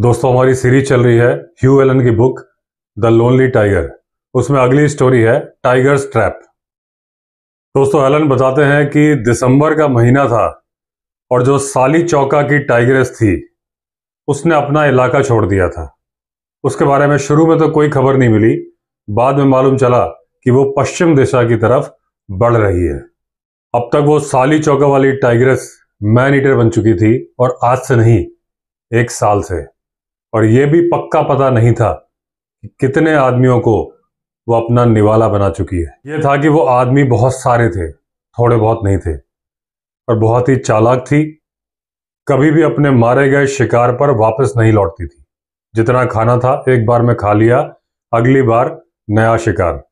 दोस्तों हमारी सीरीज चल रही है ह्यू एलन की बुक द लोनली टाइगर उसमें अगली स्टोरी है टाइगर्स ट्रैप दोस्तों एलन बताते हैं कि दिसंबर का महीना था और जो साली चौका की टाइगरेस थी उसने अपना इलाका छोड़ दिया था उसके बारे में शुरू में तो कोई खबर नहीं मिली बाद में मालूम चला कि वो पश्चिम दिशा की तरफ बढ़ रही है अब तक वो साली चौका वाली टाइगरेस मैन ईटर बन चुकी थी और आज से नहीं एक साल से और ये भी पक्का पता नहीं था कि कितने आदमियों को वो अपना निवाला बना चुकी है ये था कि वो आदमी बहुत सारे थे थोड़े बहुत नहीं थे और बहुत ही चालाक थी कभी भी अपने मारे गए शिकार पर वापस नहीं लौटती थी जितना खाना था एक बार में खा लिया अगली बार नया शिकार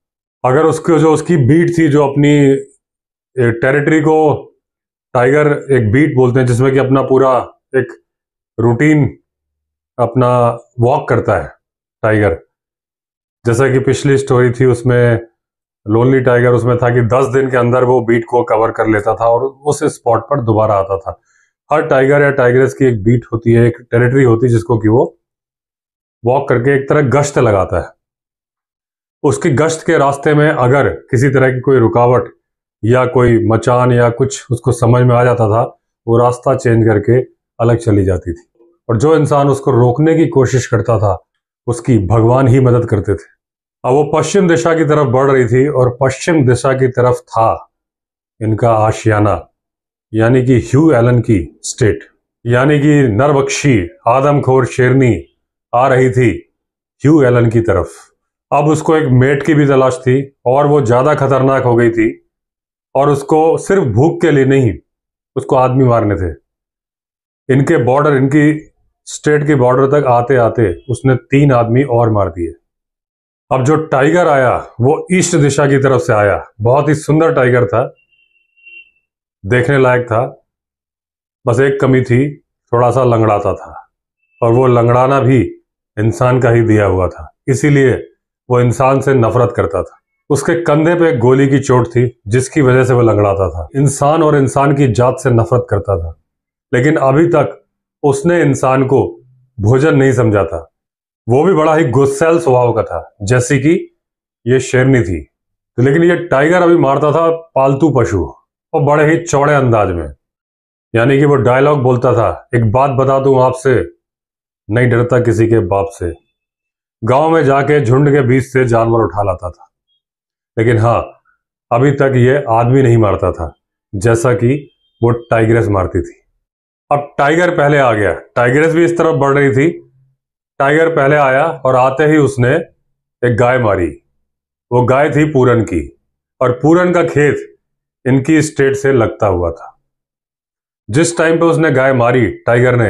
अगर उसको जो उसकी बीट थी जो अपनी टेरिटरी को टाइगर एक बीट बोलते हैं जिसमें कि अपना पूरा एक रूटीन अपना वॉक करता है टाइगर जैसा कि पिछली स्टोरी थी उसमें लोनली टाइगर उसमें था कि दस दिन के अंदर वो बीट को कवर कर लेता था और उस स्पॉट पर दोबारा आता था हर टाइगर या टाइगर की एक बीट होती है एक टेरिटरी होती है जिसको कि वो वॉक करके एक तरह गश्त लगाता है उसकी गश्त के रास्ते में अगर किसी तरह की कोई रुकावट या कोई मचान या कुछ उसको समझ में आ जाता था वो रास्ता चेंज करके अलग चली जाती थी और जो इंसान उसको रोकने की कोशिश करता था उसकी भगवान ही मदद करते थे अब वो पश्चिम दिशा की तरफ बढ़ रही थी और पश्चिम दिशा की तरफ था इनका आशियाना यानी कि ह्यू एलन की स्टेट यानी कि नरबख्शी आदमखोर शेरनी आ रही थी ह्यू एलन की तरफ अब उसको एक मेट की भी तलाश थी और वो ज़्यादा खतरनाक हो गई थी और उसको सिर्फ भूख के लिए नहीं उसको आदमी मारने थे इनके बॉर्डर इनकी स्टेट के बॉर्डर तक आते आते उसने तीन आदमी और मार दिए अब जो टाइगर आया वो ईस्ट दिशा की तरफ से आया बहुत ही सुंदर टाइगर था देखने लायक था बस एक कमी थी थोड़ा सा लंगड़ाता था और वो लंगड़ाना भी इंसान का ही दिया हुआ था इसीलिए वो इंसान से नफरत करता था उसके कंधे पे एक गोली की चोट थी जिसकी वजह से वो लंगड़ाता था इंसान और इंसान की जात से नफरत करता था लेकिन अभी तक उसने इंसान को भोजन नहीं समझा था वो भी बड़ा ही गुस्सेल स्वभाव का था जैसे कि ये शेरनी थी तो लेकिन ये टाइगर अभी मारता था पालतू पशु और बड़े ही चौड़े अंदाज में यानी कि वो डायलॉग बोलता था एक बात बता दूं आपसे नहीं डरता किसी के बाप से गांव में जाके झुंड के बीच से जानवर उठा लाता था लेकिन हाँ अभी तक ये आदमी नहीं मारता था जैसा कि वो टाइग्रेस मारती थी अब टाइगर पहले आ गया टाइगरेस भी इस तरफ बढ़ रही थी टाइगर पहले आया और आते ही उसने एक गाय मारी वो गाय थी पूरन की और पूरन का खेत इनकी स्टेट से लगता हुआ था जिस टाइम पे उसने गाय मारी टाइगर ने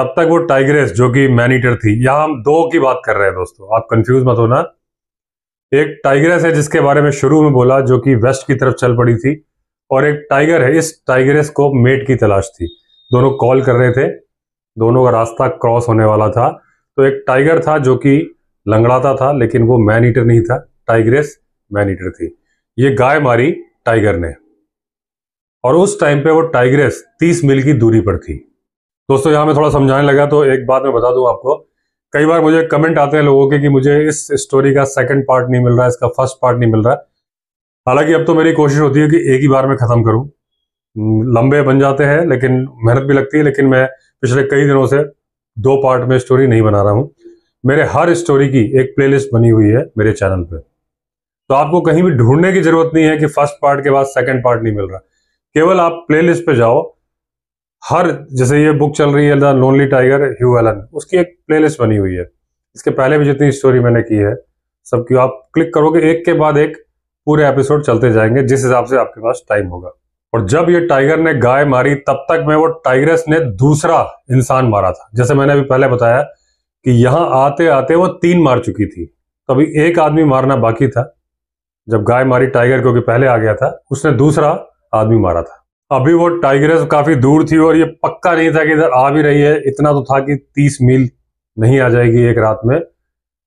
तब तक वो टाइगरेस जो कि मैनीटर थी यहां हम दो की बात कर रहे हैं दोस्तों आप कंफ्यूज मत होना एक टाइगरेस है जिसके बारे में शुरू में बोला जो कि वेस्ट की तरफ चल पड़ी थी और एक टाइगर है इस टाइगरेस को मेट की तलाश थी दोनों कॉल कर रहे थे दोनों का रास्ता क्रॉस होने वाला था तो एक टाइगर था जो कि लंगड़ाता था लेकिन वो मैन ईटर नहीं था टाइग्रेस मैन ईटर थी ये गाय मारी टाइगर ने और उस टाइम पे वो टाइग्रेस 30 मील की दूरी पर थी दोस्तों यहां मैं थोड़ा समझाने लगा तो एक बात मैं बता दूं आपको कई बार मुझे कमेंट आते हैं लोगों के कि मुझे इस स्टोरी का सेकंड पार्ट नहीं मिल रहा इसका फर्स्ट पार्ट नहीं मिल रहा हालांकि अब तो मेरी कोशिश होती है कि एक ही बार में ख़त्म करूं लंबे बन जाते हैं लेकिन मेहनत भी लगती है लेकिन मैं पिछले कई दिनों से दो पार्ट में स्टोरी नहीं बना रहा हूँ मेरे हर स्टोरी की एक प्लेलिस्ट बनी हुई है मेरे चैनल पे तो आपको कहीं भी ढूंढने की जरूरत नहीं है कि फर्स्ट पार्ट के बाद सेकंड पार्ट नहीं मिल रहा केवल आप प्ले पे जाओ हर जैसे ये बुक चल रही है the lonely tiger Hugh Allen उसकी एक प्लेलिस्ट बनी हुई है इसके पहले भी जितनी स्टोरी मैंने की है सबकी आप क्लिक करोगे एक के बाद एक पूरे एपिसोड चलते जाएंगे जिस हिसाब से आपके पास टाइम होगा और जब ये टाइगर ने गाय मारी तब तक में वो टाइगरस ने दूसरा इंसान मारा था जैसे मैंने अभी पहले बताया कि यहां आते आते वो तीन मार चुकी थी तो अभी एक आदमी मारना बाकी था जब गाय मारी टाइगर क्योंकि पहले आ गया था उसने दूसरा आदमी मारा था अभी वो टाइगरस काफी दूर थी और ये पक्का नहीं था कि इधर आ भी रही है इतना तो था कि तीस मील नहीं आ जाएगी एक रात में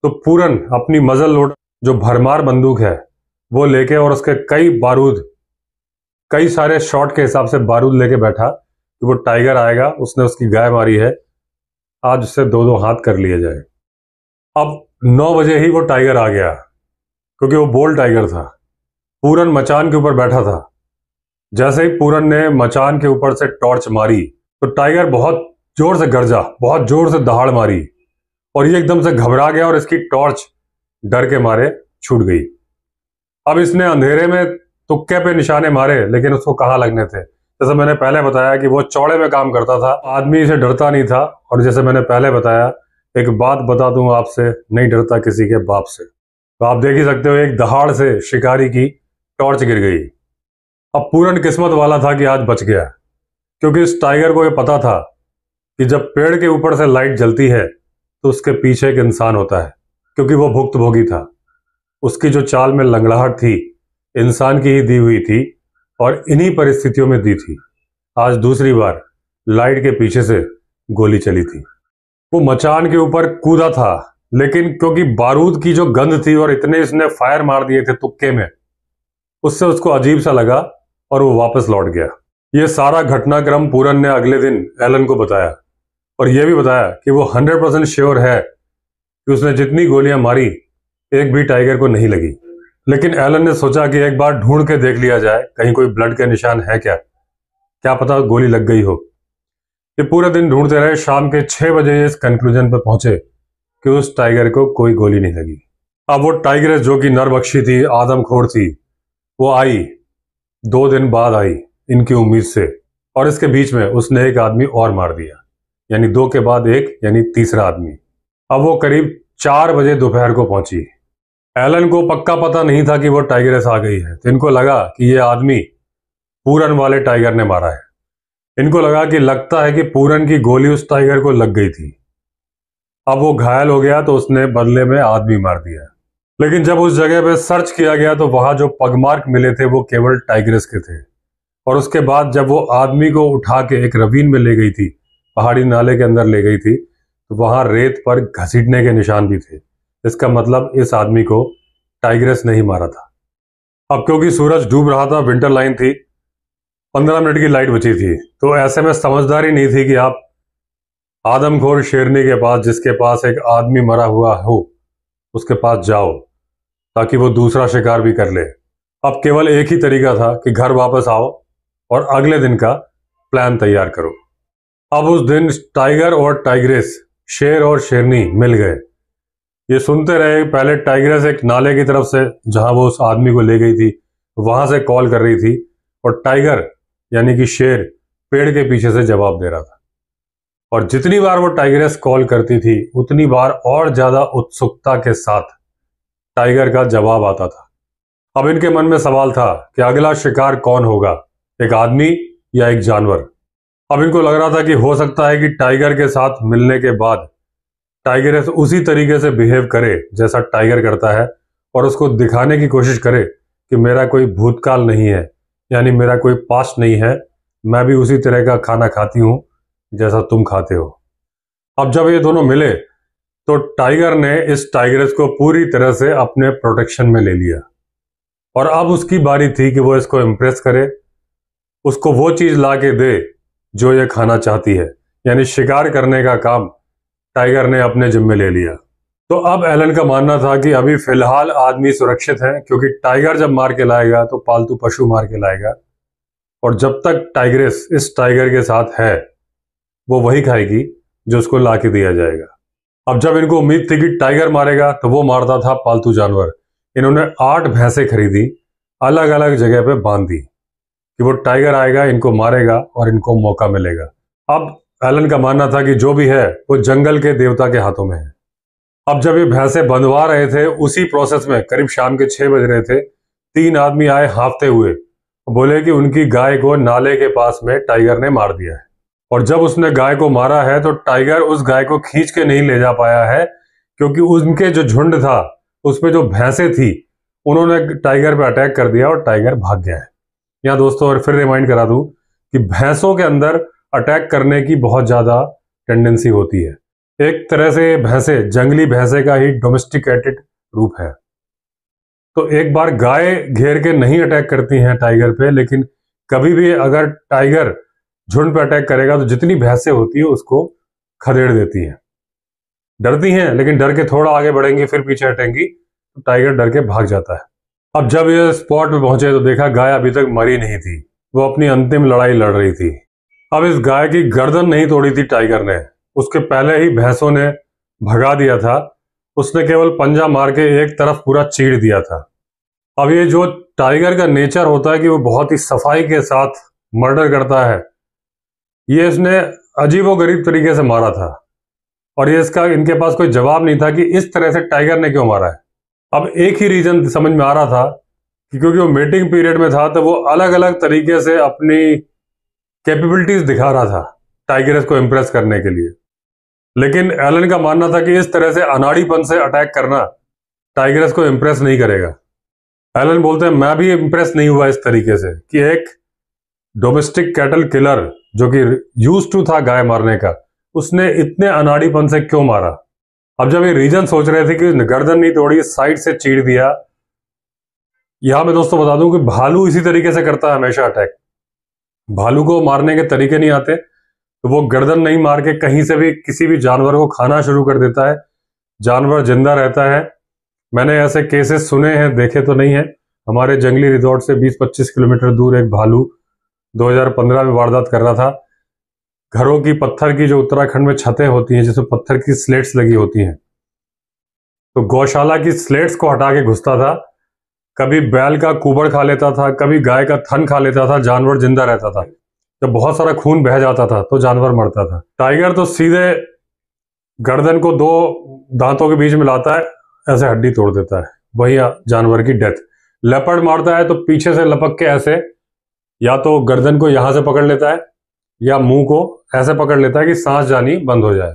तो पूरन अपनी मजल लोड जो भरमार बंदूक है वो लेके और उसके कई बारूद कई सारे शॉट के हिसाब से बारूद लेके बैठा कि वो टाइगर आएगा उसने उसकी गाय मारी है आज उससे दो दो हाथ कर लिए जाए अब नौ बजे ही वो टाइगर आ गया क्योंकि वो बोल टाइगर था पूरन मचान के ऊपर बैठा था जैसे ही पूरन ने मचान के ऊपर से टॉर्च मारी तो टाइगर बहुत जोर से गरजा बहुत जोर से दहाड़ मारी और ये एकदम से घबरा गया और इसकी टॉर्च डर के मारे छूट गई अब इसने अंधेरे में तुक्के पे निशाने मारे लेकिन उसको कहाँ लगने थे जैसे मैंने पहले बताया कि वो चौड़े में काम करता था आदमी से डरता नहीं था और जैसे मैंने पहले बताया एक बात बता दूं आपसे नहीं डरता किसी के बाप से तो आप देख ही सकते हो एक दहाड़ से शिकारी की टॉर्च गिर गई अब पूरन किस्मत वाला था कि आज बच गया क्योंकि इस टाइगर को ये पता था कि जब पेड़ के ऊपर से लाइट जलती है तो उसके पीछे एक इंसान होता है क्योंकि वो भुक्त भोगी था उसकी जो चाल में लंगड़ाहट थी इंसान की ही दी हुई थी और इन्हीं परिस्थितियों में दी थी आज दूसरी बार लाइट के पीछे से गोली चली थी वो मचान के ऊपर कूदा था लेकिन क्योंकि बारूद की जो गंध थी और इतने इसने फायर मार दिए थे तुक्के में उससे उसको अजीब सा लगा और वो वापस लौट गया ये सारा घटनाक्रम पूरन ने अगले दिन एलन को बताया और यह भी बताया कि वो हंड्रेड परसेंट श्योर है कि उसने जितनी गोलियां मारी एक भी टाइगर को नहीं लगी लेकिन एलन ने सोचा कि एक बार ढूंढ के देख लिया जाए कहीं कोई ब्लड के निशान है क्या क्या पता गोली लग गई हो ये पूरे दिन ढूंढते रहे शाम के छह बजे इस कंक्लूजन पर पहुंचे कि उस टाइगर को कोई गोली नहीं लगी अब वो टाइगर जो कि नरबख्शी थी आदमखोर थी वो आई दो दिन बाद आई इनकी उम्मीद से और इसके बीच में उसने एक आदमी और मार दिया यानी दो के बाद एक यानी तीसरा आदमी अब वो करीब चार बजे दोपहर को पहुंची एलन को पक्का पता नहीं था कि वो टाइगरेस आ गई है तो इनको लगा कि ये आदमी पूरन वाले टाइगर ने मारा है इनको लगा कि लगता है कि पूरन की गोली उस टाइगर को लग गई थी अब वो घायल हो गया तो उसने बदले में आदमी मार दिया लेकिन जब उस जगह पे सर्च किया गया तो वहां जो पगमार्क मिले थे वो केवल टाइगरेस के थे और उसके बाद जब वो आदमी को उठा के एक रवीन में ले गई थी पहाड़ी नाले के अंदर ले गई थी तो वहां रेत पर घसीटने के निशान भी थे इसका मतलब इस आदमी को टाइग्रेस नहीं मारा था अब क्योंकि सूरज डूब रहा था विंटर लाइन थी पंद्रह मिनट की लाइट बची थी तो ऐसे में समझदारी नहीं थी कि आप आदमखोर शेरनी के पास जिसके पास एक आदमी मरा हुआ हो उसके पास जाओ ताकि वो दूसरा शिकार भी कर ले अब केवल एक ही तरीका था कि घर वापस आओ और अगले दिन का प्लान तैयार करो अब उस दिन टाइगर और टाइग्रेस शेर और शेरनी मिल गए ये सुनते रहे पहले टाइग्रेस एक नाले की तरफ से जहां वो उस आदमी को ले गई थी वहां से कॉल कर रही थी और टाइगर यानी कि शेर पेड़ के पीछे से जवाब दे रहा था और जितनी बार वो टाइग्रेस कॉल करती थी उतनी बार और ज्यादा उत्सुकता के साथ टाइगर का जवाब आता था अब इनके मन में सवाल था कि अगला शिकार कौन होगा एक आदमी या एक जानवर अब इनको लग रहा था कि हो सकता है कि टाइगर के साथ मिलने के बाद टाइगर है उसी तरीके से बिहेव करे जैसा टाइगर करता है और उसको दिखाने की कोशिश करे कि मेरा कोई भूतकाल नहीं है यानी मेरा कोई पास्ट नहीं है मैं भी उसी तरह का खाना खाती हूँ जैसा तुम खाते हो अब जब ये दोनों मिले तो टाइगर ने इस टाइगरस को पूरी तरह से अपने प्रोटेक्शन में ले लिया और अब उसकी बारी थी कि वो इसको इम्प्रेस करे उसको वो चीज़ ला के दे जो ये खाना चाहती है यानी शिकार करने का काम टाइगर ने अपने जिम्मे ले लिया तो अब एलन का मानना था कि अभी फिलहाल आदमी सुरक्षित है क्योंकि टाइगर जब मार के लाएगा तो पालतू पशु मार के लाएगा और जब तक टाइग्रेस इस टाइगर के साथ है वो वही खाएगी जो उसको ला के दिया जाएगा अब जब इनको उम्मीद थी कि टाइगर मारेगा तो वो मारता था पालतू जानवर इन्होंने आठ भैंसे खरीदी अलग अलग जगह पे बांध दी कि वो टाइगर आएगा इनको मारेगा और इनको मौका मिलेगा अब एलन का मानना था कि जो भी है वो जंगल के देवता के हाथों में है अब जब ये भैंसे बंधवा रहे थे उसी प्रोसेस में करीब शाम के छह बज रहे थे तीन आदमी आए हाफते हुए बोले कि उनकी गाय को नाले के पास में टाइगर ने मार दिया है और जब उसने गाय को मारा है तो टाइगर उस गाय को खींच के नहीं ले जा पाया है क्योंकि उनके जो झुंड था उसमें जो भैंसे थी उन्होंने टाइगर पे अटैक कर दिया और टाइगर भाग गया है यहाँ दोस्तों और फिर रिमाइंड करा दू कि भैंसों के अंदर अटैक करने की बहुत ज़्यादा टेंडेंसी होती है एक तरह से भैंसे जंगली भैंसे का ही डोमेस्टिकेटेड रूप है तो एक बार गाय घेर के नहीं अटैक करती हैं टाइगर पे लेकिन कभी भी अगर टाइगर झुंड पे अटैक करेगा तो जितनी भैंसें होती है उसको खदेड़ देती हैं डरती हैं लेकिन डर के थोड़ा आगे बढ़ेंगी फिर पीछे हटेंगी तो टाइगर डर के भाग जाता है अब जब ये स्पॉट पे पहुंचे तो देखा गाय अभी तक मरी नहीं थी वो अपनी अंतिम लड़ाई लड़ रही थी अब इस गाय की गर्दन नहीं तोड़ी थी टाइगर ने उसके पहले ही भैंसों ने भगा दिया था उसने केवल पंजा मार के एक तरफ पूरा चीड़ दिया था अब ये जो टाइगर का नेचर होता है कि वो बहुत ही सफाई के साथ मर्डर करता है ये इसने अजीबोगरीब तरीके से मारा था और ये इसका इनके पास कोई जवाब नहीं था कि इस तरह से टाइगर ने क्यों मारा है अब एक ही रीजन समझ में आ रहा था कि क्योंकि वो मेटिंग पीरियड में था तो वो अलग अलग तरीके से अपनी कैपेबिलिटीज दिखा रहा था टाइगरस को इम्प्रेस करने के लिए लेकिन एलन का मानना था कि इस तरह से अनाड़ीपन से अटैक करना टाइगरस को इम्प्रेस नहीं करेगा एलन बोलते हैं मैं भी इम्प्रेस नहीं हुआ इस तरीके से कि एक डोमेस्टिक कैटल किलर जो कि यूज टू था गाय मारने का उसने इतने अनाड़ीपन से क्यों मारा अब जब ये रीजन सोच रहे थे कि गर्दन नहीं तोड़ी साइड से चीर दिया यहां मैं दोस्तों बता दूं कि भालू इसी तरीके से करता है हमेशा अटैक भालू को मारने के तरीके नहीं आते तो वो गर्दन नहीं मार के कहीं से भी किसी भी जानवर को खाना शुरू कर देता है जानवर जिंदा रहता है मैंने ऐसे केसेस सुने हैं देखे तो नहीं है हमारे जंगली रिजॉर्ट से 20-25 किलोमीटर दूर एक भालू 2015 में वारदात कर रहा था घरों की पत्थर की जो उत्तराखंड में छतें होती हैं जिसमें पत्थर की स्लेट्स लगी होती हैं तो गौशाला की स्लेट्स को हटा के घुसता था कभी बैल का कुबड़ खा लेता था कभी गाय का थन खा लेता था जानवर जिंदा रहता था जब बहुत सारा खून बह जाता था तो जानवर मरता था टाइगर तो सीधे गर्दन को दो दांतों के बीच में लाता है ऐसे हड्डी तोड़ देता है वही जानवर की डेथ लेपर्ड मारता है तो पीछे से लपक के ऐसे या तो गर्दन को यहां से पकड़ लेता है या मुंह को ऐसे पकड़ लेता है कि सांस जानी बंद हो जाए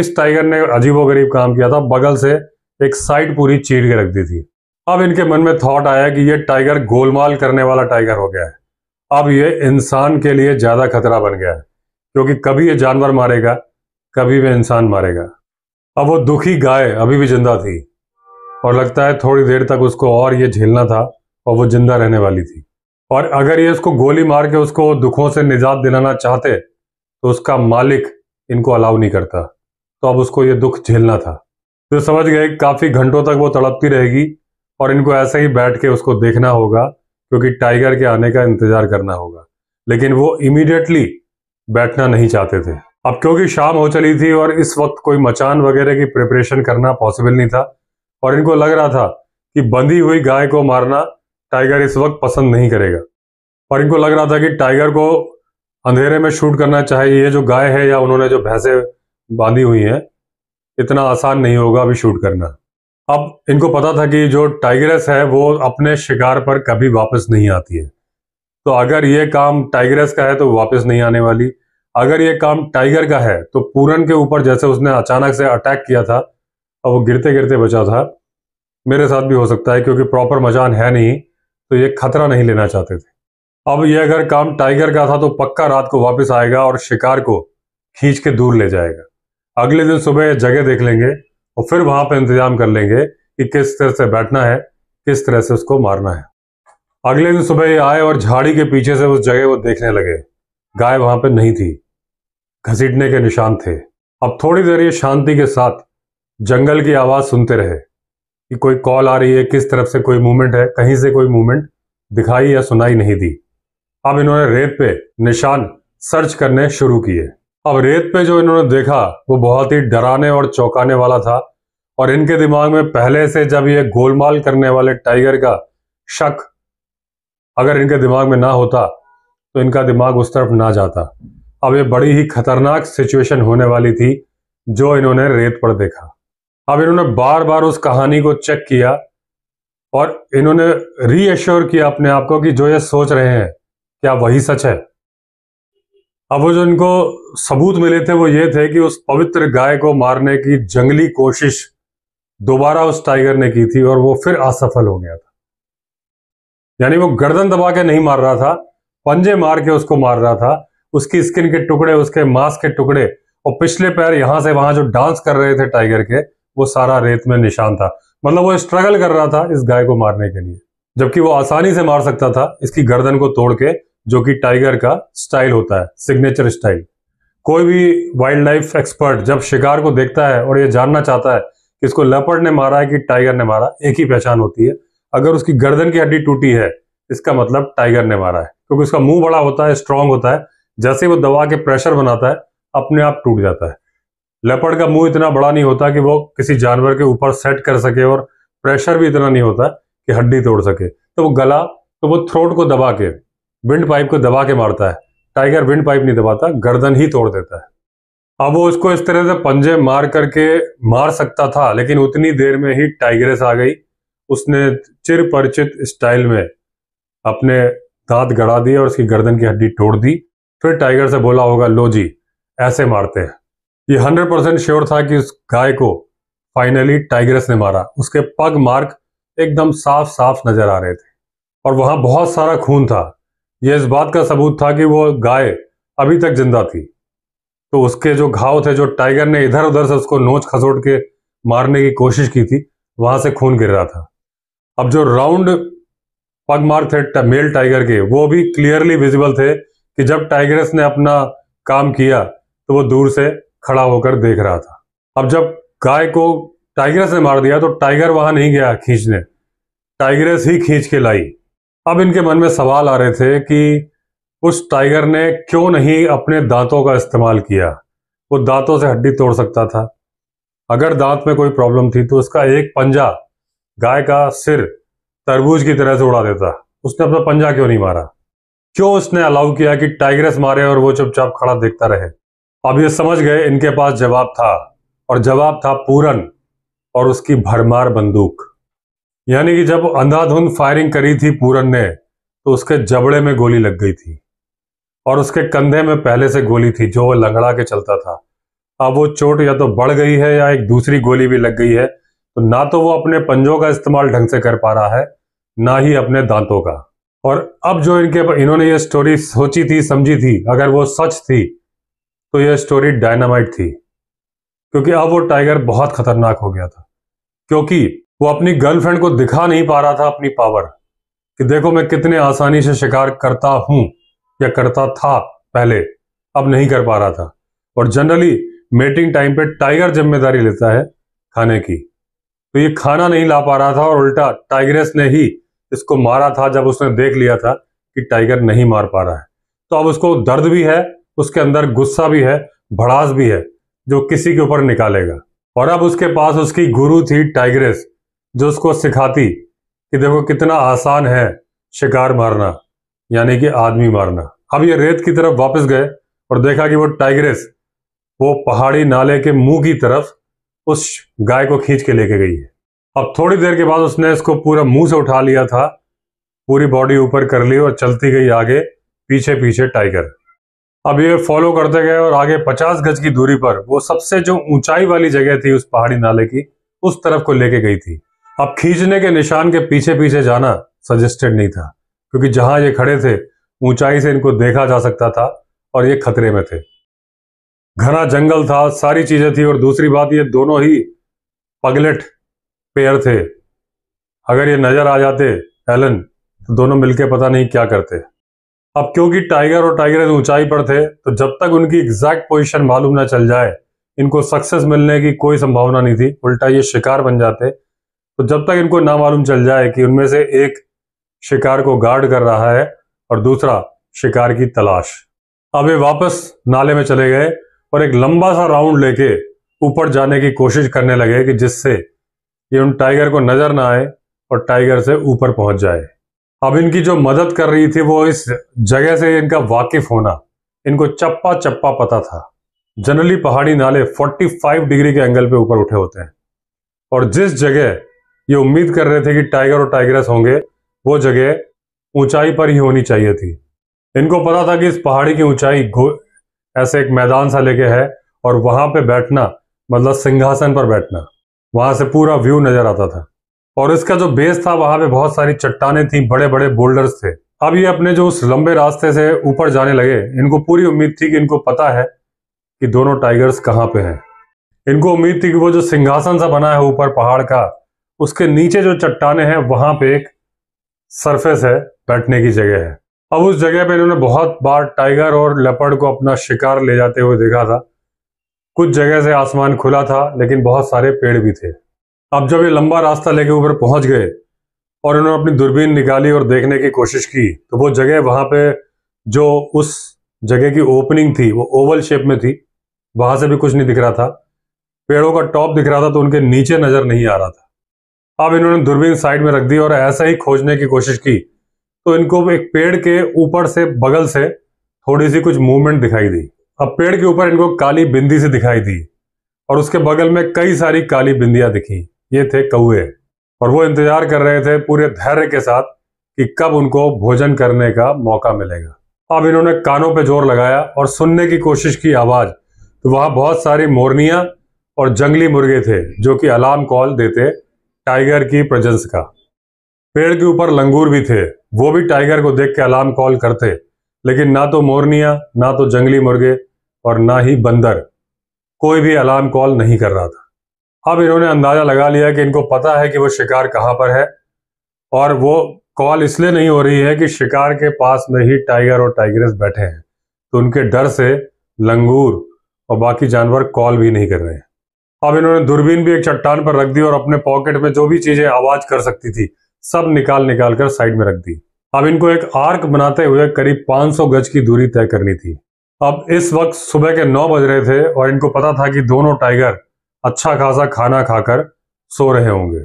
इस टाइगर ने अजीबोगरीब काम किया था बगल से एक साइड पूरी चीर के रख दी थी अब इनके मन में थॉट आया कि ये टाइगर गोलमाल करने वाला टाइगर हो गया है अब ये इंसान के लिए ज़्यादा खतरा बन गया है क्योंकि कभी ये जानवर मारेगा कभी वे इंसान मारेगा अब वो दुखी गाय अभी भी जिंदा थी और लगता है थोड़ी देर तक उसको और ये झेलना था और वो जिंदा रहने वाली थी और अगर ये उसको गोली मार के उसको दुखों से निजात दिलाना चाहते तो उसका मालिक इनको अलाउ नहीं करता तो अब उसको ये दुख झेलना था तो समझ गए काफ़ी घंटों तक वो तड़पती रहेगी और इनको ऐसे ही बैठ के उसको देखना होगा क्योंकि टाइगर के आने का इंतजार करना होगा लेकिन वो इमीडिएटली बैठना नहीं चाहते थे अब क्योंकि शाम हो चली थी और इस वक्त कोई मचान वगैरह की प्रिपरेशन करना पॉसिबल नहीं था और इनको लग रहा था कि बंधी हुई गाय को मारना टाइगर इस वक्त पसंद नहीं करेगा और इनको लग रहा था कि टाइगर को अंधेरे में शूट करना चाहिए ये जो गाय है या उन्होंने जो भैंसे बांधी हुई हैं इतना आसान नहीं होगा अभी शूट करना अब इनको पता था कि जो टाइग्रेस है वो अपने शिकार पर कभी वापस नहीं आती है तो अगर ये काम टाइग्रेस का है तो वापस नहीं आने वाली अगर ये काम टाइगर का है तो पूरन के ऊपर जैसे उसने अचानक से अटैक किया था और वो गिरते गिरते बचा था मेरे साथ भी हो सकता है क्योंकि प्रॉपर मजान है नहीं तो ये खतरा नहीं लेना चाहते थे अब ये अगर काम टाइगर का था तो पक्का रात को वापस आएगा और शिकार को खींच के दूर ले जाएगा अगले दिन सुबह जगह देख लेंगे और फिर वहां पर इंतजाम कर लेंगे कि किस तरह से बैठना है किस तरह से उसको मारना है अगले दिन सुबह ये आए और झाड़ी के पीछे से उस जगह को देखने लगे गाय वहां पर नहीं थी घसीटने के निशान थे अब थोड़ी देर ये शांति के साथ जंगल की आवाज सुनते रहे कि कोई कॉल आ रही है किस तरफ से कोई मूवमेंट है कहीं से कोई मूवमेंट दिखाई या सुनाई नहीं दी अब इन्होंने रेत पे निशान सर्च करने शुरू किए अब रेत पे जो इन्होंने देखा वो बहुत ही डराने और चौंकाने वाला था और इनके दिमाग में पहले से जब ये गोलमाल करने वाले टाइगर का शक अगर इनके दिमाग में ना होता तो इनका दिमाग उस तरफ ना जाता अब ये बड़ी ही खतरनाक सिचुएशन होने वाली थी जो इन्होंने रेत पर देखा अब इन्होंने बार बार उस कहानी को चेक किया और इन्होंने रीएश्योर किया अपने आप को कि जो ये सोच रहे हैं क्या वही सच है अब वो जो इनको सबूत मिले थे वो ये थे कि उस पवित्र गाय को मारने की जंगली कोशिश दोबारा उस टाइगर ने की थी और वो फिर असफल हो गया था यानी वो गर्दन दबा के नहीं मार रहा था पंजे मार के उसको मार रहा था उसकी स्किन के टुकड़े उसके मांस के टुकड़े और पिछले पैर यहां से वहां जो डांस कर रहे थे टाइगर के वो सारा रेत में निशान था मतलब वो स्ट्रगल कर रहा था इस गाय को मारने के लिए जबकि वो आसानी से मार सकता था इसकी गर्दन को तोड़ के जो कि टाइगर का स्टाइल होता है सिग्नेचर स्टाइल कोई भी वाइल्ड लाइफ एक्सपर्ट जब शिकार को देखता है और ये जानना चाहता है कि इसको लपड़ ने मारा है कि टाइगर ने मारा एक ही पहचान होती है अगर उसकी गर्दन की हड्डी टूटी है इसका मतलब टाइगर ने मारा है क्योंकि उसका मुंह बड़ा होता है स्ट्रांग होता है जैसे वो दवा के प्रेशर बनाता है अपने आप टूट जाता है लपड़ का मुंह इतना बड़ा नहीं होता कि वो किसी जानवर के ऊपर सेट कर सके और प्रेशर भी इतना नहीं होता कि हड्डी तोड़ सके तो वो गला तो वो थ्रोट को दबा के विंड पाइप को दबा के मारता है टाइगर विंड पाइप नहीं दबाता गर्दन ही तोड़ देता है अब वो उसको इस तरह से पंजे मार करके मार सकता था लेकिन उतनी देर में ही टाइग्रेस आ गई उसने चिर परिचित स्टाइल में अपने दांत गड़ा दिए और उसकी गर्दन की हड्डी तोड़ दी फिर टाइगर से बोला होगा लो जी ऐसे मारते हैं ये हंड्रेड परसेंट श्योर था कि उस गाय को फाइनली टाइग्रेस ने मारा उसके पग मार्क एकदम साफ साफ नजर आ रहे थे और वहां बहुत सारा खून था यह इस बात का सबूत था कि वो गाय अभी तक जिंदा थी तो उसके जो घाव थे जो टाइगर ने इधर उधर से उसको नोच खसोट के मारने की कोशिश की थी वहां से खून गिर रहा था अब जो राउंड पग थे मेल टाइगर के वो भी क्लियरली विजिबल थे कि जब टाइगरस ने अपना काम किया तो वो दूर से खड़ा होकर देख रहा था अब जब गाय को टाइगरस ने मार दिया तो टाइगर वहां नहीं गया खींचने टाइगरस ही खींच के लाई अब इनके मन में सवाल आ रहे थे कि उस टाइगर ने क्यों नहीं अपने दांतों का इस्तेमाल किया वो दांतों से हड्डी तोड़ सकता था अगर दांत में कोई प्रॉब्लम थी तो उसका एक पंजा गाय का सिर तरबूज की तरह से उड़ा देता उसने अपना पंजा क्यों नहीं मारा क्यों उसने अलाउ किया कि टाइगरस मारे और वो चुपचाप खड़ा देखता रहे अब ये समझ गए इनके पास जवाब था और जवाब था पूरन और उसकी भरमार बंदूक यानी कि जब अंधाधुंध फायरिंग करी थी पूरन ने तो उसके जबड़े में गोली लग गई थी और उसके कंधे में पहले से गोली थी जो वो लंगड़ा के चलता था अब वो चोट या तो बढ़ गई है या एक दूसरी गोली भी लग गई है तो ना तो वो अपने पंजों का इस्तेमाल ढंग से कर पा रहा है ना ही अपने दांतों का और अब जो इनके इन्होंने ये स्टोरी सोची थी समझी थी अगर वो सच थी तो यह स्टोरी डायनामाइट थी क्योंकि अब वो टाइगर बहुत खतरनाक हो गया था क्योंकि वो अपनी गर्लफ्रेंड को दिखा नहीं पा रहा था अपनी पावर कि देखो मैं कितने आसानी से शिकार करता हूं या करता था पहले अब नहीं कर पा रहा था और जनरली मेटिंग टाइम पे टाइगर जिम्मेदारी लेता है खाने की तो ये खाना नहीं ला पा रहा था और उल्टा टाइग्रेस ने ही इसको मारा था जब उसने देख लिया था कि टाइगर नहीं मार पा रहा है तो अब उसको दर्द भी है उसके अंदर गुस्सा भी है भड़ास भी है जो किसी के ऊपर निकालेगा और अब उसके पास उसकी गुरु थी टाइगरेस जो उसको सिखाती कि देखो कितना आसान है शिकार मारना यानी कि आदमी मारना अब ये रेत की तरफ वापस गए और देखा कि वो टाइग्रेस वो पहाड़ी नाले के मुंह की तरफ उस गाय को खींच के लेके गई है अब थोड़ी देर के बाद उसने इसको पूरा मुंह से उठा लिया था पूरी बॉडी ऊपर कर ली और चलती गई आगे पीछे पीछे टाइगर अब ये फॉलो करते गए और आगे पचास गज की दूरी पर वो सबसे जो ऊंचाई वाली जगह थी उस पहाड़ी नाले की उस तरफ को लेके गई थी अब खींचने के निशान के पीछे पीछे जाना सजेस्टेड नहीं था क्योंकि जहां ये खड़े थे ऊंचाई से इनको देखा जा सकता था और ये खतरे में थे घना जंगल था सारी चीजें थी और दूसरी बात ये दोनों ही पगलेट पेयर थे अगर ये नजर आ जाते एलन तो दोनों मिलके पता नहीं क्या करते अब क्योंकि टाइगर और टाइगर ऊंचाई पर थे तो जब तक उनकी एग्जैक्ट पोजीशन मालूम ना चल जाए इनको सक्सेस मिलने की कोई संभावना नहीं थी उल्टा ये शिकार बन जाते तो जब तक इनको ना मालूम चल जाए कि उनमें से एक शिकार को गार्ड कर रहा है और दूसरा शिकार की तलाश अब ये वापस नाले में चले गए और एक लंबा सा राउंड लेके ऊपर जाने की कोशिश करने लगे कि जिससे ये उन टाइगर को नजर ना आए और टाइगर से ऊपर पहुंच जाए अब इनकी जो मदद कर रही थी वो इस जगह से इनका वाकिफ होना इनको चप्पा चप्पा पता था जनरली पहाड़ी नाले 45 डिग्री के एंगल पे ऊपर उठे होते हैं और जिस जगह ये उम्मीद कर रहे थे कि टाइगर और टाइग्रेस होंगे वो जगह ऊंचाई पर ही होनी चाहिए थी इनको पता था कि इस पहाड़ी की ऊंचाई ऐसे एक मैदान सा लेके है और वहां पे बैठना मतलब सिंहासन पर बैठना वहां से पूरा व्यू नजर आता था और इसका जो बेस था वहां पे बहुत सारी चट्टाने थी बड़े बड़े बोल्डर्स थे अब ये अपने जो उस लंबे रास्ते से ऊपर जाने लगे इनको पूरी उम्मीद थी कि इनको पता है कि दोनों टाइगर्स कहाँ पे हैं इनको उम्मीद थी कि वो जो सिंहासन सा बना है ऊपर पहाड़ का उसके नीचे जो चट्टाने हैं वहां पे एक सरफेस है बैठने की जगह है अब उस जगह पे इन्होंने बहुत बार टाइगर और लेपर्ड को अपना शिकार ले जाते हुए देखा था कुछ जगह से आसमान खुला था लेकिन बहुत सारे पेड़ भी थे अब जब ये लंबा रास्ता लेके ऊपर पहुंच गए और इन्होंने अपनी दूरबीन निकाली और देखने की कोशिश की तो वो जगह वहां पे जो उस जगह की ओपनिंग थी वो ओवल शेप में थी वहां से भी कुछ नहीं दिख रहा था पेड़ों का टॉप दिख रहा था तो उनके नीचे नजर नहीं आ रहा था अब इन्होंने दूरबीन साइड में रख दी और ऐसा ही खोजने की कोशिश की तो इनको एक पेड़ के ऊपर से बगल से थोड़ी सी कुछ मूवमेंट दिखाई दी अब पेड़ के ऊपर इनको काली बिंदी से दिखाई दी और उसके बगल में कई सारी काली बिंदियां दिखी ये थे कौए और वो इंतजार कर रहे थे पूरे धैर्य के साथ कि कब उनको भोजन करने का मौका मिलेगा अब इन्होंने कानों पे जोर लगाया और सुनने की कोशिश की आवाज तो वहां बहुत सारी मोरनिया और जंगली मुर्गे थे जो कि अलार्म कॉल देते टाइगर की प्रेजेंस का पेड़ के ऊपर लंगूर भी थे वो भी टाइगर को देख के अलार्म कॉल करते लेकिन ना तो मोरनिया ना तो जंगली मुर्गे और ना ही बंदर कोई भी अलार्म कॉल नहीं कर रहा था अब इन्होंने अंदाजा लगा लिया कि इनको पता है कि वो शिकार कहाँ पर है और वो कॉल इसलिए नहीं हो रही है कि शिकार के पास में ही टाइगर और टाइगरेस बैठे हैं तो उनके डर से लंगूर और बाकी जानवर कॉल भी नहीं कर रहे हैं अब इन्होंने दूरबीन भी एक चट्टान पर रख दी और अपने पॉकेट में जो भी चीजें आवाज कर सकती थी सब निकाल निकाल कर साइड में रख दी अब इनको एक आर्क बनाते हुए करीब 500 गज की दूरी तय करनी थी अब इस वक्त सुबह के नौ बज रहे थे और इनको पता था कि दोनों टाइगर अच्छा खासा खाना खाकर सो रहे होंगे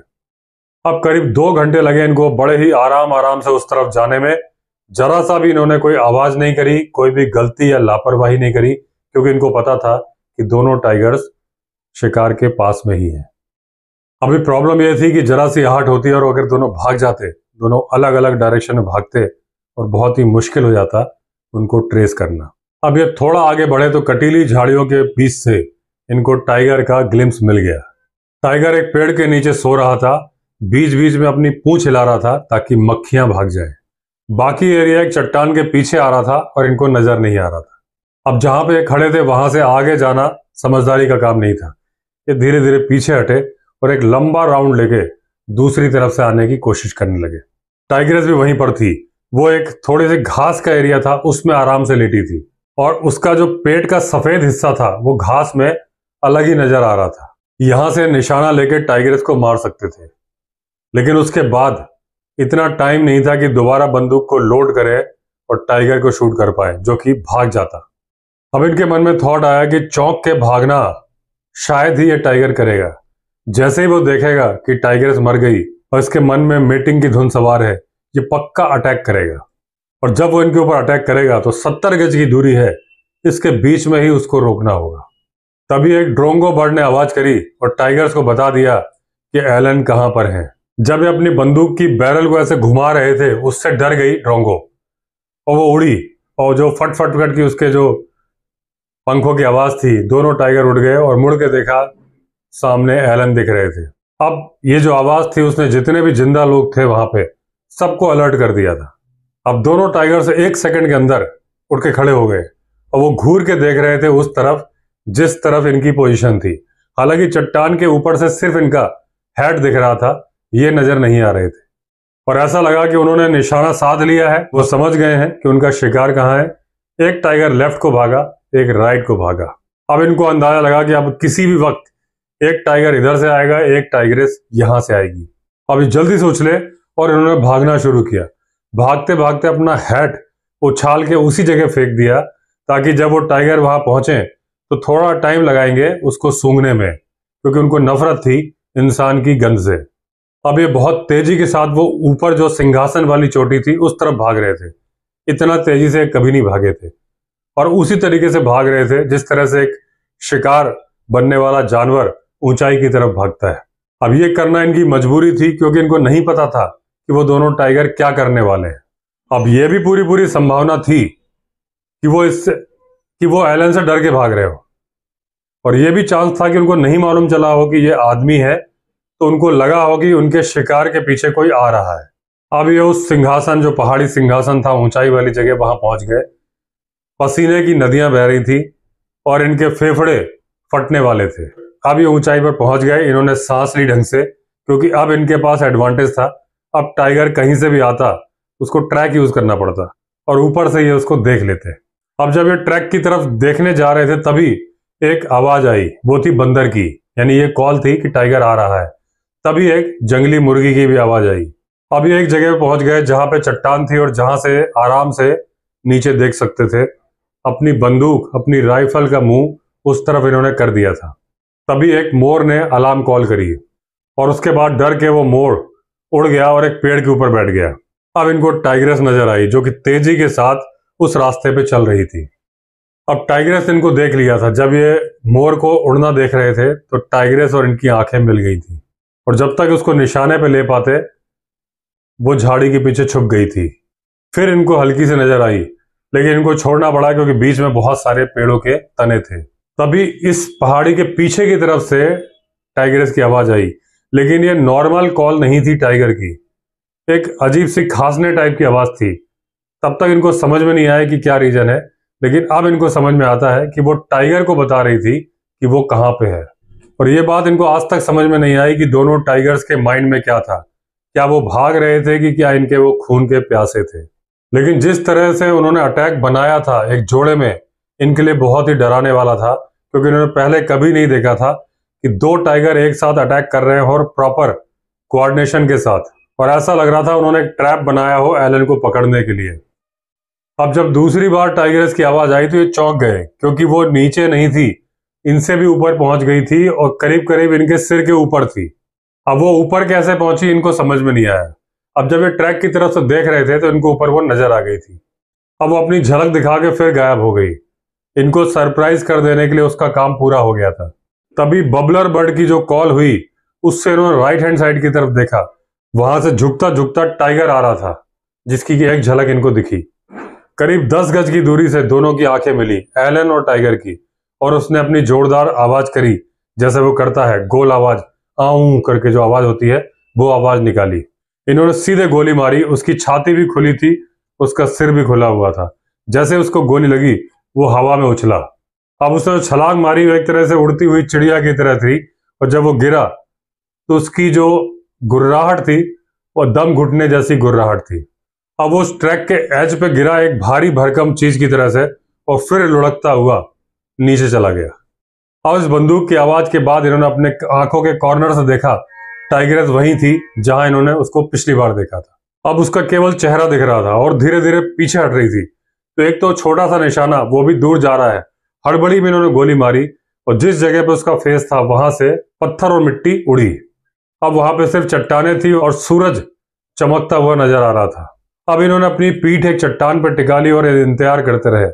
अब करीब दो घंटे लगे इनको बड़े ही आराम आराम से उस तरफ जाने में जरा सा भी इन्होंने कोई आवाज नहीं करी कोई भी गलती या लापरवाही नहीं करी क्योंकि इनको पता था कि दोनों टाइगर्स शिकार के पास में ही है अभी प्रॉब्लम यह थी कि जरा सी आहट होती और अगर दोनों भाग जाते दोनों अलग अलग डायरेक्शन में भागते और बहुत ही मुश्किल हो जाता उनको ट्रेस करना अब ये थोड़ा आगे बढ़े तो कटीली झाड़ियों के बीच से इनको टाइगर का ग्लिम्स मिल गया टाइगर एक पेड़ के नीचे सो रहा था बीच बीच में अपनी पूछ हिला रहा था ताकि मक्खियां भाग जाए बाकी एरिया एक चट्टान के पीछे आ रहा था और इनको नजर नहीं आ रहा था अब जहां पे खड़े थे वहां से आगे जाना समझदारी का काम नहीं था ये धीरे धीरे पीछे हटे और एक लंबा राउंड लेके दूसरी तरफ से आने की कोशिश करने लगे टाइग्रेस भी वहीं पर थी वो एक थोड़े से घास का एरिया था उसमें आराम से लेटी थी और उसका जो पेट का सफेद हिस्सा था वो घास में अलग ही नजर आ रहा था यहां से निशाना लेके टाइग्रेस को मार सकते थे लेकिन उसके बाद इतना टाइम नहीं था कि दोबारा बंदूक को लोड करे और टाइगर को शूट कर पाए जो कि भाग जाता अब इनके मन में थॉट आया कि चौक के भागना शायद ही ये टाइगर करेगा जैसे ही वो देखेगा कि टाइगर मर गई और इसके मन में मीटिंग की धुन सवार है ये पक्का अटैक करेगा और जब वो इनके ऊपर अटैक करेगा तो सत्तर गज की दूरी है इसके बीच में ही उसको रोकना होगा तभी एक ड्रोंगो बर्ड ने आवाज करी और टाइगर्स को बता दिया कि एलन कहाँ पर है जब ये अपनी बंदूक की बैरल को ऐसे घुमा रहे थे उससे डर गई ड्रोंगो और वो उड़ी और जो फट फट फट की उसके जो पंखों की आवाज थी दोनों टाइगर उठ गए और मुड़ के देखा सामने एलन दिख रहे थे अब ये जो आवाज थी उसने जितने भी जिंदा लोग थे वहां पे सबको अलर्ट कर दिया था अब दोनों टाइगर से एक सेकंड के अंदर उठ के खड़े हो गए और वो घूर के देख रहे थे उस तरफ जिस तरफ इनकी पोजिशन थी हालांकि चट्टान के ऊपर से सिर्फ इनका हेड दिख रहा था ये नजर नहीं आ रहे थे और ऐसा लगा कि उन्होंने निशाना साध लिया है वो समझ गए हैं कि उनका शिकार कहाँ है एक टाइगर लेफ्ट को भागा एक राइट को भागा अब इनको अंदाजा लगा कि अब किसी भी वक्त एक टाइगर इधर से आएगा एक टाइगरेस यहां से आएगी अब ये जल्दी सोच ले और इन्होंने भागना शुरू किया भागते भागते अपना हैट उछाल के उसी जगह फेंक दिया ताकि जब वो टाइगर वहां पहुंचे तो थोड़ा टाइम लगाएंगे उसको सूंघने में क्योंकि उनको नफरत थी इंसान की गंध से अब ये बहुत तेजी के साथ वो ऊपर जो सिंहासन वाली चोटी थी उस तरफ भाग रहे थे इतना तेजी से कभी नहीं भागे थे और उसी तरीके से भाग रहे थे जिस तरह से एक शिकार बनने वाला जानवर ऊंचाई की तरफ भागता है अब ये करना इनकी मजबूरी थी क्योंकि इनको नहीं पता था कि वो दोनों टाइगर क्या करने वाले हैं अब यह भी पूरी पूरी संभावना थी कि वो इससे कि वो एलन से डर के भाग रहे हो और यह भी चांस था कि उनको नहीं मालूम चला हो कि ये आदमी है तो उनको लगा हो कि उनके शिकार के पीछे कोई आ रहा है अब ये उस सिंहासन जो पहाड़ी सिंहासन था ऊंचाई वाली जगह वहां पहुंच गए पसीने की नदियां बह रही थी और इनके फेफड़े फटने वाले थे अब ये ऊंचाई पर पहुंच गए इन्होंने सांस ली ढंग से क्योंकि अब इनके पास एडवांटेज था अब टाइगर कहीं से भी आता उसको ट्रैक यूज करना पड़ता और ऊपर से ये उसको देख लेते अब जब ये ट्रैक की तरफ देखने जा रहे थे तभी एक आवाज आई वो थी बंदर की यानी ये कॉल थी कि टाइगर आ रहा है तभी एक जंगली मुर्गी की भी आवाज आई अब ये एक जगह पहुंच गए जहां पे चट्टान थी और जहां से आराम से नीचे देख सकते थे अपनी बंदूक अपनी राइफल का मुंह उस तरफ इन्होंने कर दिया था तभी एक मोर ने अलार्म कॉल करी और उसके बाद डर के वो मोर उड़ गया और एक पेड़ के ऊपर बैठ गया अब इनको टाइग्रेस नजर आई जो कि तेजी के साथ उस रास्ते पे चल रही थी अब टाइग्रेस इनको देख लिया था जब ये मोर को उड़ना देख रहे थे तो टाइग्रेस और इनकी आंखें मिल गई थी और जब तक उसको निशाने पे ले पाते वो झाड़ी के पीछे छुप गई थी फिर इनको हल्की से नजर आई लेकिन इनको छोड़ना पड़ा क्योंकि बीच में बहुत सारे पेड़ों के तने थे तभी इस पहाड़ी के पीछे की तरफ से टाइगर की आवाज आई लेकिन ये नॉर्मल कॉल नहीं थी टाइगर की एक अजीब सी खासने टाइप की आवाज थी तब तक इनको समझ में नहीं आया कि क्या रीजन है लेकिन अब इनको समझ में आता है कि वो टाइगर को बता रही थी कि वो कहाँ पे है और ये बात इनको आज तक समझ में नहीं आई कि दोनों टाइगर्स के माइंड में क्या था क्या वो भाग रहे थे कि क्या इनके वो खून के प्यासे थे लेकिन जिस तरह से उन्होंने अटैक बनाया था एक जोड़े में इनके लिए बहुत ही डराने वाला था क्योंकि उन्होंने पहले कभी नहीं देखा था कि दो टाइगर एक साथ अटैक कर रहे हैं और प्रॉपर कोऑर्डिनेशन के साथ और ऐसा लग रहा था उन्होंने एक ट्रैप बनाया हो एलन को पकड़ने के लिए अब जब दूसरी बार टाइगर्स की आवाज आई तो ये चौंक गए क्योंकि वो नीचे नहीं थी इनसे भी ऊपर पहुंच गई थी और करीब करीब इनके सिर के ऊपर थी अब वो ऊपर कैसे पहुंची इनको समझ में नहीं आया अब जब ये ट्रैक की तरफ से देख रहे थे तो इनको ऊपर वो नजर आ गई थी अब वो अपनी झलक दिखा के फिर गायब हो गई इनको सरप्राइज कर देने के लिए उसका काम पूरा हो गया था तभी बबलर बर्ड की जो कॉल हुई उससे इन्होंने राइट हैंड साइड की तरफ देखा वहां से झुकता झुकता टाइगर आ रहा था जिसकी की एक झलक इनको दिखी करीब दस गज की दूरी से दोनों की आंखें मिली एलन और टाइगर की और उसने अपनी जोरदार आवाज करी जैसे वो करता है गोल आवाज आऊ करके जो आवाज होती है वो आवाज निकाली इन्होंने सीधे गोली मारी उसकी छाती भी खुली थी उसका सिर भी खुला हुआ था जैसे उसको गोली लगी वो हवा में उछला अब उसने तो छलांग मारी एक तरह से उड़ती हुई चिड़िया की तरह थी और जब वो गिरा तो उसकी जो गुर्राहट थी वो दम घुटने जैसी गुर्राहट थी अब उस ट्रैक के एज पे गिरा एक भारी भरकम चीज की तरह से और फिर लुढ़कता हुआ नीचे चला गया अब इस बंदूक की आवाज के बाद इन्होंने अपने आंखों के कॉर्नर से देखा टाइगरेस वहीं थी जहां इन्होंने उसको पिछली बार देखा था अब उसका केवल चेहरा दिख रहा था और धीरे धीरे पीछे हट रही थी तो एक तो छोटा सा निशाना वो भी दूर जा रहा है हड़बड़ी में इन्होंने गोली मारी और जिस जगह पर उसका फेस था वहां से पत्थर और मिट्टी उड़ी अब वहां पर सिर्फ चट्टाने थी और सूरज चमकता हुआ नजर आ रहा था अब इन्होंने अपनी पीठ एक चट्टान पर टिका ली और इंतजार करते रहे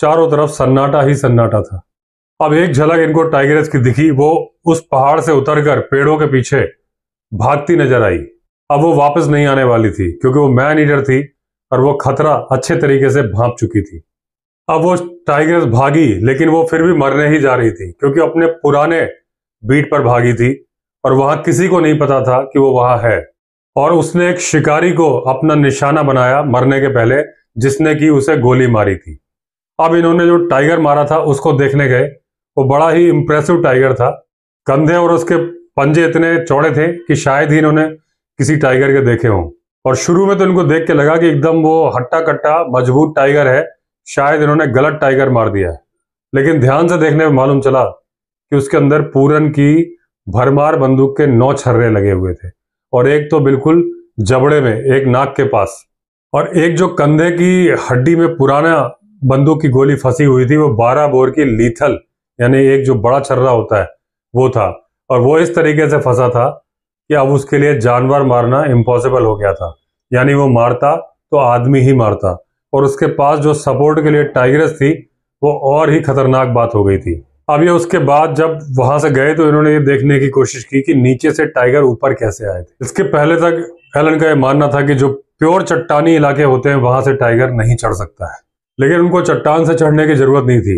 चारों तरफ सन्नाटा ही सन्नाटा था अब एक झलक इनको टाइगरेस की दिखी वो उस पहाड़ से उतरकर पेड़ों के पीछे भागती नजर आई अब वो वापस नहीं आने वाली थी क्योंकि वो मैन ईडर थी और वो खतरा अच्छे तरीके से भाप चुकी थी अब वो टाइगरस भागी लेकिन वो फिर भी मरने ही जा रही थी क्योंकि अपने पुराने बीट पर भागी थी और वहां किसी को नहीं पता था कि वो वहां है और उसने एक शिकारी को अपना निशाना बनाया मरने के पहले जिसने कि उसे गोली मारी थी अब इन्होंने जो टाइगर मारा था उसको देखने गए वो बड़ा ही इम्प्रेसिव टाइगर था कंधे और उसके पंजे इतने चौड़े थे कि शायद ही इन्होंने किसी टाइगर के देखे हों और शुरू में तो इनको देख के लगा कि एकदम वो हट्टा कट्टा मजबूत टाइगर है शायद इन्होंने गलत टाइगर मार दिया है लेकिन ध्यान से देखने में मालूम चला कि उसके अंदर पूरन की भरमार बंदूक के नौ छर्रे लगे हुए थे और एक तो बिल्कुल जबड़े में एक नाक के पास और एक जो कंधे की हड्डी में पुराना बंदूक की गोली फंसी हुई थी वो बारह बोर की लीथल यानी एक जो बड़ा छर्रा होता है वो था और वो इस तरीके से फंसा था कि अब उसके लिए जानवर मारना इम्पॉसिबल हो गया था यानी वो मारता तो आदमी ही मारता और उसके पास जो सपोर्ट के लिए टाइगरस थी वो और ही खतरनाक बात हो गई थी अब ये उसके बाद जब वहां से गए तो इन्होंने ये देखने की कोशिश की कि नीचे से टाइगर ऊपर कैसे आए थे इसके पहले तक हेलन का ये मानना था कि जो प्योर चट्टानी इलाके होते हैं वहां से टाइगर नहीं चढ़ सकता है लेकिन उनको चट्टान से चढ़ने की जरूरत नहीं थी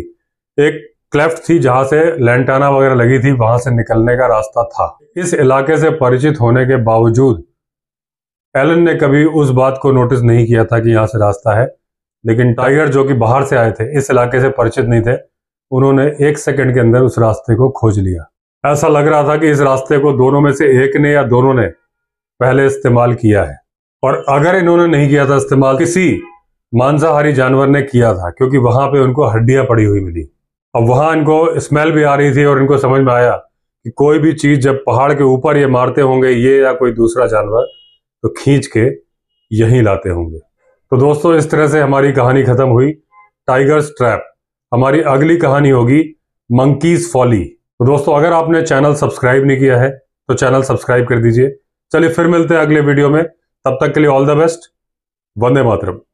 एक क्लेफ्ट थी जहां से लेंटाना वगैरह लगी थी वहां से निकलने का रास्ता था इस इलाके से परिचित होने के बावजूद एलन ने कभी उस बात को नोटिस नहीं किया था कि यहाँ से रास्ता है लेकिन टाइगर जो कि बाहर से आए थे इस इलाके से परिचित नहीं थे उन्होंने एक सेकंड के अंदर उस रास्ते को खोज लिया ऐसा लग रहा था कि इस रास्ते को दोनों में से एक ने या दोनों ने पहले इस्तेमाल किया है और अगर इन्होंने नहीं किया था इस्तेमाल किसी मांसाहारी जानवर ने किया था क्योंकि वहां पे उनको हड्डियां पड़ी हुई मिली अब वहां इनको स्मेल भी आ रही थी और इनको समझ में आया कि कोई भी चीज़ जब पहाड़ के ऊपर ये मारते होंगे ये या कोई दूसरा जानवर तो खींच के यहीं लाते होंगे तो दोस्तों इस तरह से हमारी कहानी ख़त्म हुई टाइगर्स ट्रैप हमारी अगली कहानी होगी मंकीज फॉली तो दोस्तों अगर आपने चैनल सब्सक्राइब नहीं किया है तो चैनल सब्सक्राइब कर दीजिए चलिए फिर मिलते हैं अगले वीडियो में तब तक के लिए all the best Vande Mataram